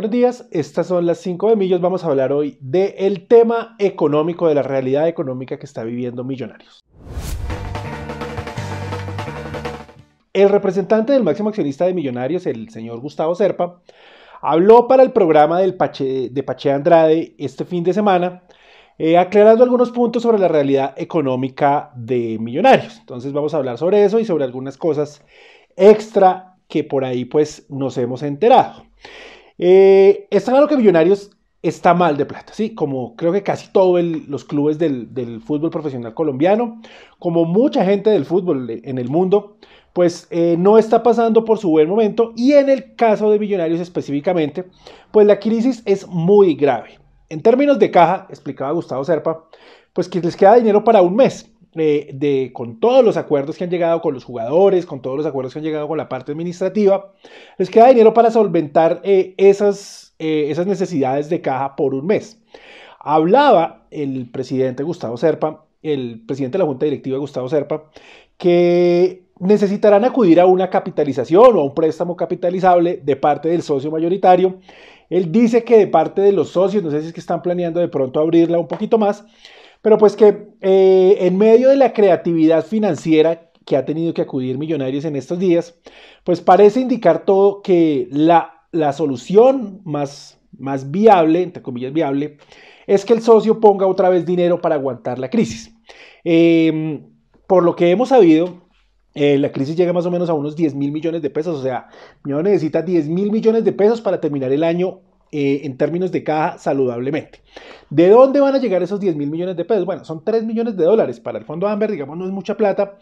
Buenos días, estas son las 5 de Millos. Vamos a hablar hoy del tema económico, de la realidad económica que está viviendo Millonarios. El representante del máximo accionista de Millonarios, el señor Gustavo Serpa, habló para el programa de Pache Andrade este fin de semana, eh, aclarando algunos puntos sobre la realidad económica de Millonarios. Entonces vamos a hablar sobre eso y sobre algunas cosas extra que por ahí pues nos hemos enterado. Eh, está claro que Millonarios está mal de plata, ¿sí? Como creo que casi todos los clubes del, fútbol profesional colombiano, como mucha gente del fútbol en el mundo, pues eh, no está pasando por su buen momento y en el caso de Millonarios específicamente, pues la crisis es muy grave. En términos de caja, explicaba Gustavo Serpa, pues que les queda dinero para un mes de, con todos los acuerdos que han llegado con los jugadores, con todos los acuerdos que han llegado con la parte administrativa, les queda dinero para solventar eh, esas, eh, esas necesidades de caja por un mes. Hablaba el presidente Gustavo Serpa, el presidente de la Junta Directiva Gustavo Serpa, que necesitarán acudir a una capitalización o a un préstamo capitalizable de parte del socio mayoritario. Él dice que de parte de los socios, no sé si es que están planeando de pronto abrirla un poquito más, pero pues que eh, en medio de la creatividad financiera que ha tenido que acudir Millonarios en estos días, pues parece indicar todo que la, solución más, más viable, entre comillas viable, es que el socio ponga otra vez dinero para aguantar la crisis. Em, por lo que hemos sabido, eh, la crisis llega más o menos a unos 10 mil millones de pesos, o sea, Millonarios necesita 10 mil millones de pesos para terminar el año eh, en términos de caja saludablemente. ¿De dónde van a llegar esos 10 mil millones de pesos? Bueno, son 3 millones de dólares para el fondo Amber, digamos, no es mucha plata,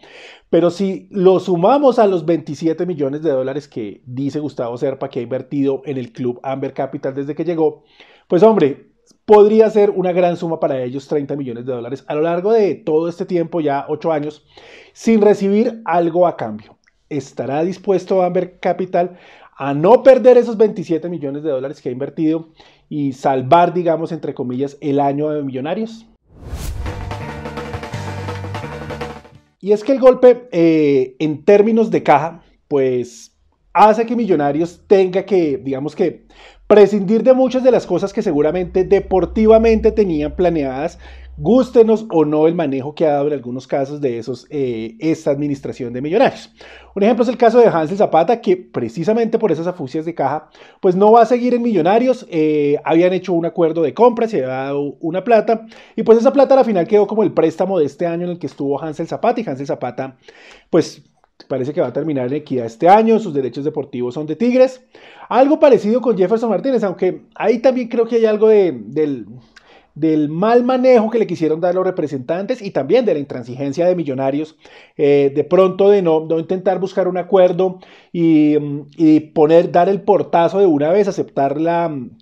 pero si lo sumamos a los 27 millones de dólares que dice Gustavo Serpa que ha invertido en el club Amber Capital desde que llegó, pues hombre, podría ser una gran suma para ellos, 30 millones de dólares, a lo largo de todo este tiempo, ya 8 años, sin recibir algo a cambio. ¿Estará dispuesto Amber Capital a no perder esos 27 millones de dólares que ha invertido y salvar, digamos, entre comillas, el año de millonarios? Y es que el golpe, eh, en términos de caja, pues hace que Millonarios tenga que, digamos que, prescindir de muchas de las cosas que seguramente deportivamente tenían planeadas, Gústenos o no el manejo que ha dado en algunos casos de esos, eh, esta administración de millonarios. Un ejemplo es el caso de Hansel Zapata, que precisamente por esas afucias de caja, pues no va a seguir en millonarios. Eh, habían hecho un acuerdo de compra, se ha dado una plata, y pues esa plata al la final quedó como el préstamo de este año en el que estuvo Hansel Zapata, y Hansel Zapata, pues parece que va a terminar en equidad este año, sus derechos deportivos son de Tigres. Algo parecido con Jefferson Martínez, aunque ahí también creo que hay algo de, del, del mal manejo que le quisieron dar los representantes y también de la intransigencia de millonarios, eh, de pronto de no, intentar buscar un acuerdo mm, y, poner, dar el portazo de una vez, aceptar la, mm,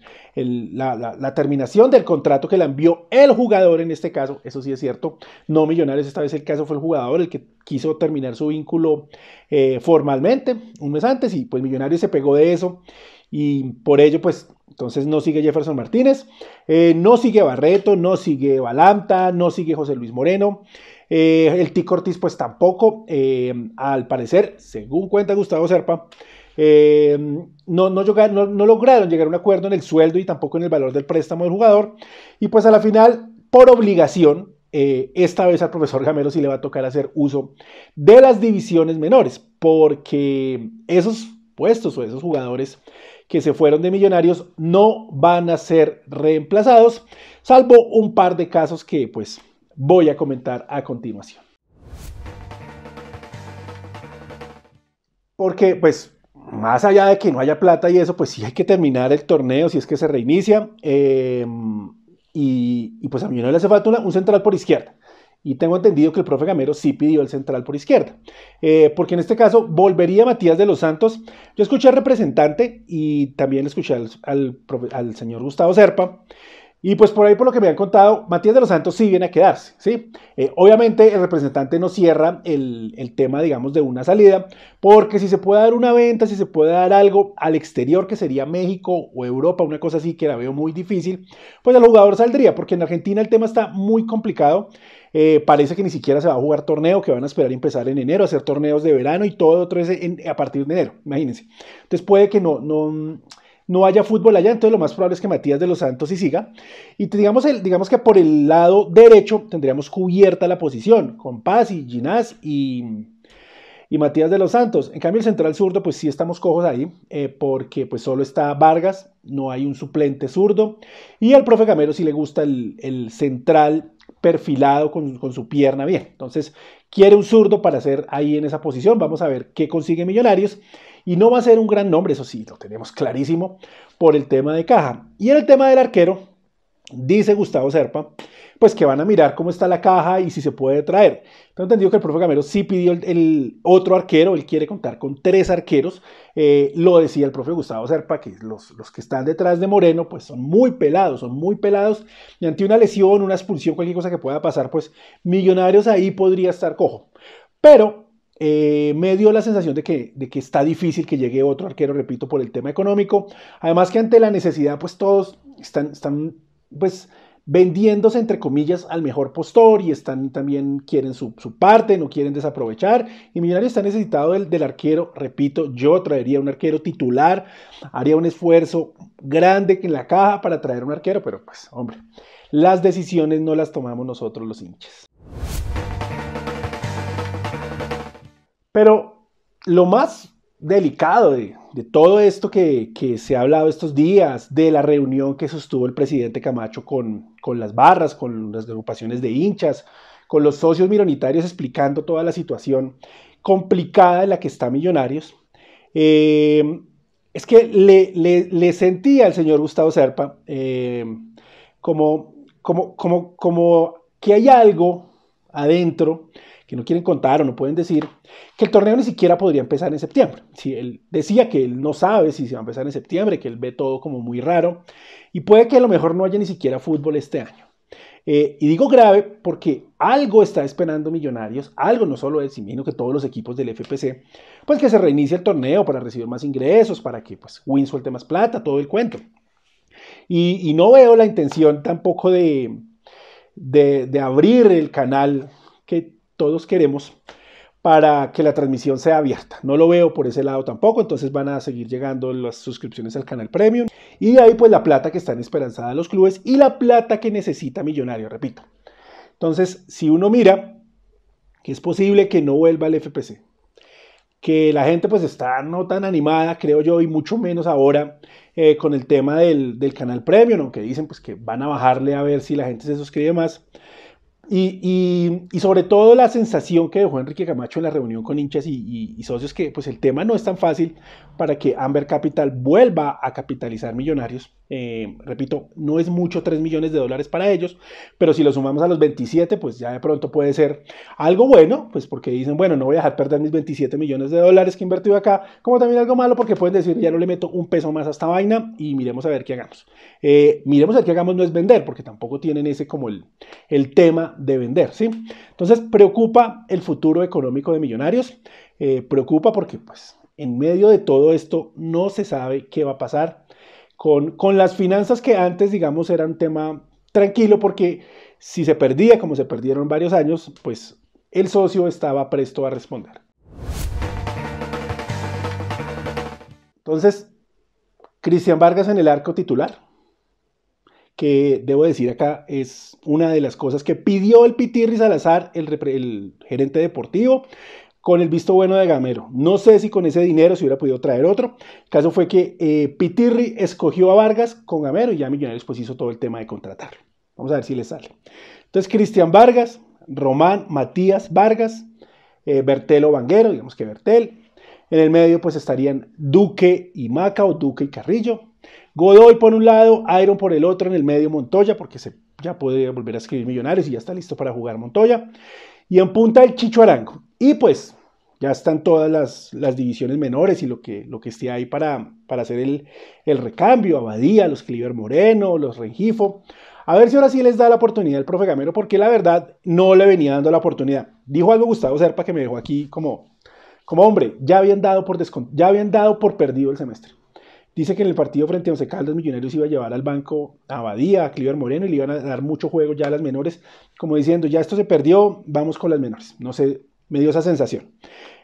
terminación del contrato que le envió el jugador en este caso, eso sí es cierto, no millonarios, esta vez el caso fue el jugador el que quiso terminar su vínculo eh, formalmente un mes antes y pues millonarios se pegó de eso y por ello pues entonces no sigue Jefferson Martínez, eh, no sigue Barreto, no sigue Valanta, no sigue José Luis Moreno. Eh, el Tico Ortiz pues tampoco, eh, al parecer, según cuenta Gustavo Serpa, no, lograron llegar a un acuerdo en el sueldo y tampoco en el valor del préstamo del jugador. Y pues a la final, por obligación, esta vez al profesor Gamelo sí le va a tocar hacer uso de las divisiones menores, porque esos puestos o esos jugadores que se fueron de millonarios no van a ser reemplazados, salvo un par de casos que pues voy a comentar a continuación. Porque pues más allá de que no haya plata y eso, pues sí hay que terminar el torneo si es que se reinicia. Eh, y, pues a mí no le hace falta un central por izquierda. Y tengo entendido que el profe Gamero sí pidió el central por izquierda. Eh, porque en este caso volvería Matías de los Santos. Yo escuché al representante y también escuché al, al, señor Gustavo Serpa. Y pues por ahí, por lo que me han contado, Matías de los Santos sí viene a quedarse. ¿sí? Eh, obviamente el representante no cierra el, el tema, digamos, de una salida. Porque si se puede dar una venta, si se puede dar algo al exterior, que sería México o Europa, una cosa así que la veo muy difícil, pues el jugador saldría. Porque en Argentina el tema está muy complicado. Eh, parece que ni siquiera se va a jugar torneo, que van a esperar empezar en enero, hacer torneos de verano y todo otro a partir de enero, imagínense. Entonces puede que no, no, haya fútbol allá, entonces lo más probable es que Matías de los Santos sí siga. Y digamos, el, digamos que por el lado derecho tendríamos cubierta la posición con Paz y Ginás y, y Matías de los Santos. En cambio, el central zurdo, pues sí estamos cojos ahí, eh, porque pues solo está Vargas, no hay un suplente zurdo. Y al profe Gamero sí le gusta el, el central perfilado con, su pierna bien. Entonces, quiere un zurdo para ser ahí en esa posición. Vamos a ver qué consigue Millonarios. Y no va a ser un gran nombre, eso sí, lo tenemos clarísimo, por el tema de caja. Y en el tema del arquero, dice Gustavo Serpa, pues que van a mirar cómo está la caja y si se puede traer. Tengo entendido que el profe Gamero sí pidió el, otro arquero, él quiere contar con tres arqueros. Eh, lo decía el profe Gustavo Serpa, que los, que están detrás de Moreno, pues son muy pelados, son muy pelados. Y ante una lesión, una expulsión, cualquier cosa que pueda pasar, pues Millonarios ahí podría estar cojo. Pero eh, me dio la sensación de que, de que, está difícil que llegue otro arquero, repito, por el tema económico. Además que ante la necesidad, pues todos están, están pues vendiéndose entre comillas al mejor postor y están también quieren su, su parte, no quieren desaprovechar. Y Millonarios está necesitado del, del, arquero, repito, yo traería un arquero titular, haría un esfuerzo grande en la caja para traer un arquero, pero pues hombre, las decisiones no las tomamos nosotros los hinchas. Pero lo más delicado de, todo esto que, se ha hablado estos días, de la reunión que sostuvo el presidente Camacho con, las barras, con las agrupaciones de hinchas, con los socios mironitarios explicando toda la situación complicada en la que está Millonarios. Em, es que le, sentía al señor Gustavo Serpa em, como que hay algo adentro que no quieren contar o no pueden decir, que el torneo ni siquiera podría empezar en septiembre. Si él decía que él no sabe si se va a empezar en septiembre, que él ve todo como muy raro y puede que a lo mejor no haya ni siquiera fútbol este año. Eh, y digo grave porque algo está esperando Millonarios, algo no solo él, sino que todos los equipos del FPC, pues que se reinicie el torneo para recibir más ingresos, para que pues Win suelte más plata, todo el cuento. Y, no veo la intención tampoco de, de, abrir el canal que todos queremos para que la transmisión sea abierta. No lo veo por ese lado tampoco, entonces van a seguir llegando las suscripciones al canal premium y ahí pues la plata que está en esperanzada los clubes y la plata que necesita Millonario, repito. Entonces, si uno mira que es posible que no vuelva al FPC, que la gente pues está no tan animada, creo yo, y mucho menos ahora eh, con el tema del, canal premium, aunque dicen pues que van a bajarle a ver si la gente se suscribe más. Y, sobre todo la sensación que dejó Enrique Camacho en la reunión con hinchas y, socios que pues el tema no es tan fácil para que Amber Capital vuelva a capitalizar millonarios. Eh, repito, no es mucho 3 millones de dólares para ellos, pero si lo sumamos a los 27, pues ya de pronto puede ser algo bueno, pues porque dicen, bueno, no voy a dejar perder mis 27 millones de dólares que he invertido acá, como también algo malo porque pueden decir, ya no le meto un peso más a esta vaina y miremos a ver qué hagamos. Eh, miremos a ver qué hagamos no es vender, porque tampoco tienen ese como el, el tema de vender. ¿sí? Entonces preocupa el futuro económico de Millonarios, eh, preocupa porque pues, en medio de todo esto no se sabe qué va a pasar con, con las finanzas que antes, digamos, era un tema tranquilo porque si se perdía, como se perdieron varios años, pues el socio estaba presto a responder. Entonces, Cristian Vargas en el arco titular, que debo decir acá es una de las cosas que pidió el Pitirri Salazar, el, gerente deportivo, con el visto bueno de Gamero. No sé si con ese dinero se hubiera podido traer otro. El caso fue que eh, Pitirri escogió a Vargas con Gamero y ya Millonarios pues hizo todo el tema de contratarlo. Vamos a ver si le sale. Entonces, Cristian Vargas, Román Matías Vargas, eh, o Vanguero, digamos que Bertel. En el medio pues estarían Duque y Maca o Duque y Carrillo. Godoy por un lado, Iron por el otro, en el medio Montoya, porque se, ya puede volver a escribir Millonarios y ya está listo para jugar Montoya. Y en punta el Chicho Arango. Y pues ya están todas las, divisiones menores y lo que, lo que esté ahí para, para hacer el, el, recambio, Abadía, los Cliver Moreno, los Rengifo. A ver si ahora sí les da la oportunidad el profe Gamero, porque la verdad no le venía dando la oportunidad. Dijo algo Gustavo Serpa que me dejó aquí como, como hombre, ya habían dado por, ya habían dado por perdido el semestre. Dice que en el partido frente a Once Caldas Millonarios iba a llevar al banco a Abadía, a Cliver Moreno y le iban a dar mucho juego ya a las menores, como diciendo, ya esto se perdió, vamos con las menores. No sé, me dio esa sensación.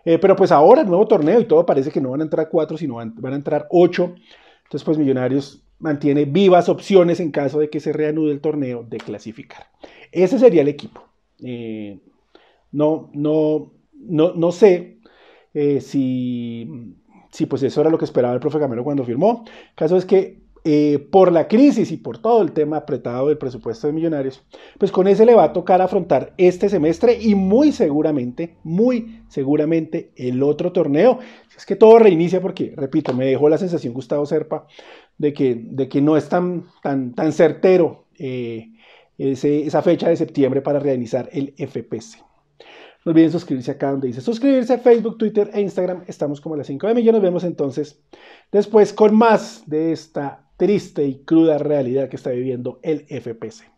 Eh, pero pues ahora, nuevo torneo y todo, parece que no van a entrar cuatro, sino van, a entrar ocho. Entonces pues Millonarios mantiene vivas opciones en caso de que se reanude el torneo de clasificar. Ese sería el equipo. Eh, no, no, no, no sé eh, si Sí, pues eso era lo que esperaba el profe Camero cuando firmó. Caso es que eh, por la crisis y por todo el tema apretado del presupuesto de millonarios, pues con ese le va a tocar afrontar este semestre y muy seguramente, muy seguramente el otro torneo. Es que todo reinicia porque, repito, me dejó la sensación Gustavo Serpa de que, de que no es tan, tan, certero eh, esa fecha de septiembre para realizar el FPC. No olviden suscribirse acá donde dice suscribirse, Facebook, Twitter e Instagram. Estamos como a las 5 de y Nos vemos entonces después con más de esta triste y cruda realidad que está viviendo el FPC.